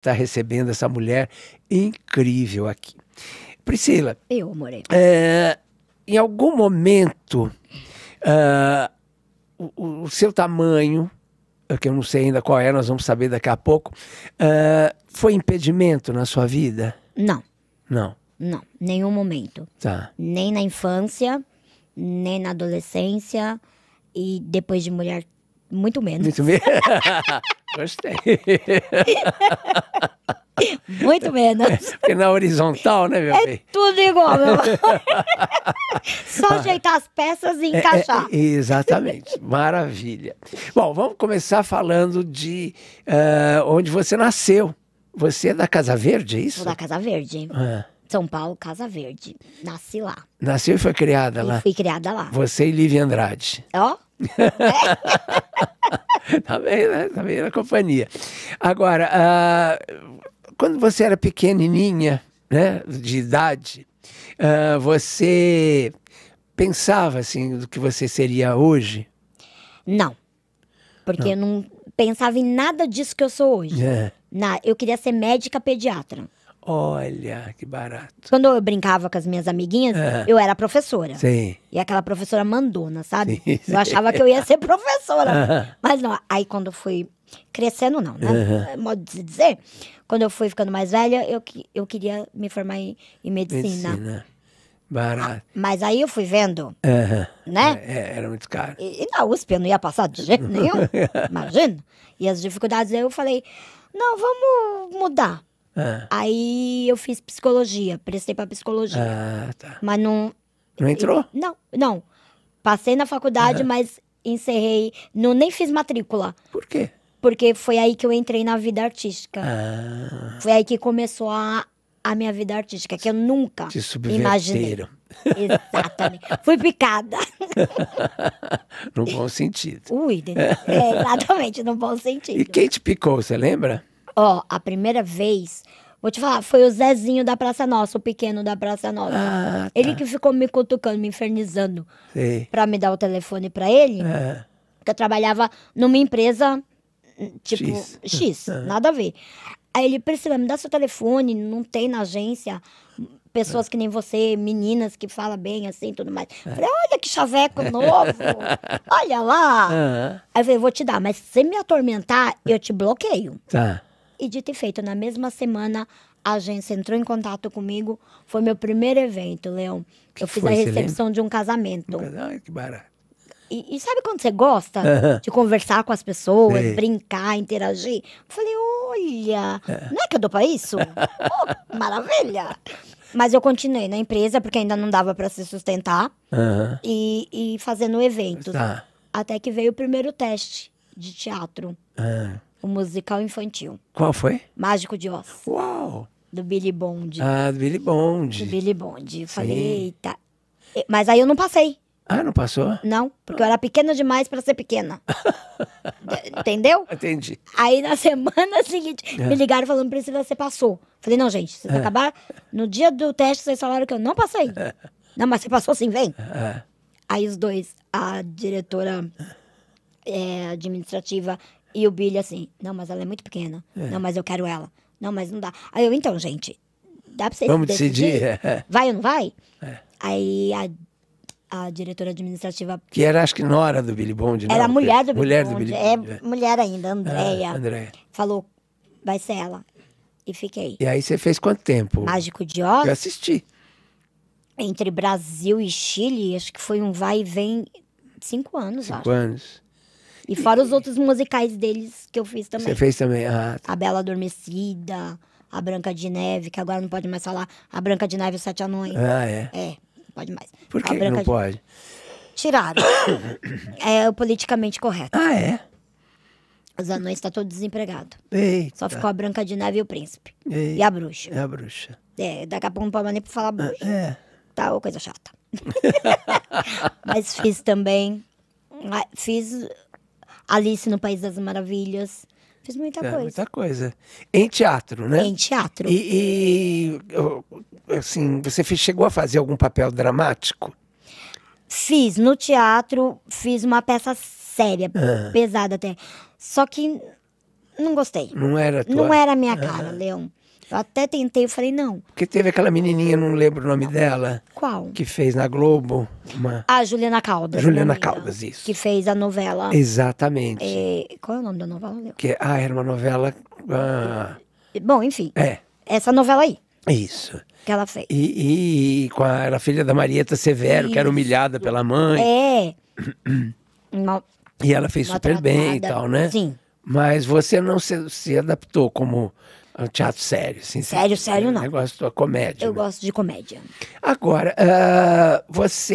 está recebendo essa mulher incrível aqui. Priscila. Eu, Moreira. É, em algum momento, é, o, o, seu tamanho, é que eu não sei ainda qual é, nós vamos saber daqui a pouco, é, foi impedimento na sua vida? Não. Não? Não, nenhum momento. Tá. Nem na infância, nem na adolescência e depois de mulher muito menos. Muito menos. Gostei. Muito menos. Porque na horizontal, né, meu é bem? É tudo igual, meu amor. Só ajeitar as peças e é, é, encaixar. É, é, exatamente. Maravilha. Bom, vamos começar falando de uh, onde você nasceu. Você é da Casa Verde, é isso? Sou da Casa Verde. Ah. São Paulo, Casa Verde. Nasci lá. Nasceu e foi criada e lá? Fui criada lá. Você e Lívia Andrade. Ó. Oh? É. também, tá né? Também tá na companhia. Agora, uh, quando você era pequenininha, né, de idade, uh, você pensava assim do que você seria hoje? Não. Porque não. eu não pensava em nada disso que eu sou hoje. É. Na, eu queria ser médica pediatra. Olha, que barato. Quando eu brincava com as minhas amiguinhas, ah. eu era professora. Sim. E aquela professora mandona, sabe? Sim, sim. Eu achava que eu ia ser professora. Ah. Mas não, aí quando eu fui crescendo, não, né? Uhum. Modo de dizer, quando eu fui ficando mais velha, eu, eu queria me formar em, em medicina. medicina. Barato. Ah, mas aí eu fui vendo, né? É, é, era muito caro. E, e, na USP eu não ia passar de jeito nenhum, imagina. E as dificuldades, aí eu falei, não, vamos mudar. Ah. Aí eu fiz psicologia, prestei pra psicologia. Ah, tá. Mas não. Não entrou? Não, não. Passei na faculdade, ah. mas encerrei. Não, nem fiz matrícula. Por quê? Porque foi aí que eu entrei na vida artística. Ah. Foi aí que começou a, a minha vida artística, que eu nunca Te imaginei. Exatamente. Fui picada. no bom sentido. Ui, é, exatamente, no bom sentido. E quem te picou, você lembra? Ó, a primeira vez, vou te falar, foi o Zezinho da Praça Nossa, o pequeno da Praça Nossa. Ah, tá. Ele que ficou me cutucando, me infernizando Sei. pra me dar o telefone pra ele. É. Porque eu trabalhava numa empresa, tipo, X, X nada a ver. Aí ele, precisa me dá seu telefone, não tem na agência pessoas é. que nem você, meninas que falam bem assim tudo mais. É. Falei, olha que chaveco novo, olha lá. Uhum. Aí eu falei, vou te dar, mas se me atormentar, eu te bloqueio. Tá. E dito e feito, na mesma semana a agência entrou em contato comigo. Foi meu primeiro evento, Leão. Eu fiz foi, a recepção de um casamento. Um casamento que barato. E, e, sabe quando você gosta de conversar com as pessoas, brincar, interagir? Eu falei, olha, é. não é que eu dou pra isso? oh, maravilha! Mas eu continuei na empresa, porque ainda não dava para se sustentar, e, e fazendo eventos. Tá. Até que veio o primeiro teste de teatro. Ah. O musical infantil. Qual foi? Mágico de Oz. Uau! Do Billy Bond. Ah, do Billy Bond. Do Billy Bond. Eu falei, eita. Mas aí eu não passei. Ah, não passou? Não, porque eu era pequena demais para ser pequena. Entendeu? Entendi. Aí na semana seguinte, é. me ligaram falando, Priscila, você passou. Falei, não, gente, vocês é. acabaram. No dia do teste, vocês falaram que eu não passei. É. Não, mas você passou sim, vem. É. Aí os dois, a diretora é, administrativa e o Billy assim, não, mas ela é muito pequena. É. Não, mas eu quero ela. Não, mas não dá. Aí eu, então, gente, dá pra vocês Vamos decidir. decidir? É. Vai ou não vai? É. Aí a, a, diretora administrativa... Que era, acho que nora do Billy Bond, não? Era mulher do Billy mulher Bond. Do Billy é, Bond. É. mulher ainda, ah, Andréia. Ah, Andréia. Falou, vai ser ela. E fiquei. E aí você fez quanto tempo? Mágico de Oz? Eu assisti. Entre Brasil e Chile, acho que foi um vai e vem cinco anos, cinco acho. anos. E fora os outros musicais deles que eu fiz também. Você fez também, ah. Tá. A Bela Adormecida, a Branca de Neve, que agora não pode mais falar. A Branca de Neve e os Sete Anões. Ah, é? É, não pode mais. Por que, que não de... pode? Tiraram. é o politicamente correto. Ah, é? Os anões estão tá todos desempregados. Só ficou a Branca de Neve e o Príncipe. Eita. E a Bruxa. E é a Bruxa. É, daqui a pouco não pode mais nem falar bruxa. Ah, é. Tá, ô coisa chata. Mas fiz também. Ah, fiz Alice no País das Maravilhas. Fiz muita é, coisa. Muita coisa. Em teatro, né? Em teatro. E, e assim, você fez, chegou a fazer algum papel dramático? Fiz no teatro, fiz uma peça séria, ah. pesada até. Só que não gostei. Não era tua... Não era a minha ah. cara, ah. Leão. Eu até tentei, eu falei, não. Porque teve aquela menininha, não lembro o nome dela. Qual? Que fez na Globo uma... A Juliana Caldas. Juliana Caldas, isso. Que fez a novela... Exatamente. É, qual é o nome da novela? Que, ah, era uma novela... Ah, Bom, enfim. É. Essa novela aí. Isso. Que ela fez. E, e com a, era a filha da Marieta Severo, isso. que era humilhada pela mãe. É. e ela fez super tratada. bem e tal, né? Sim. Mas você não se, se adaptou como um teatro sério, assim. Sério, sério, é não. Eu gosto de comédia. Eu né? gosto de comédia. Agora, uh, você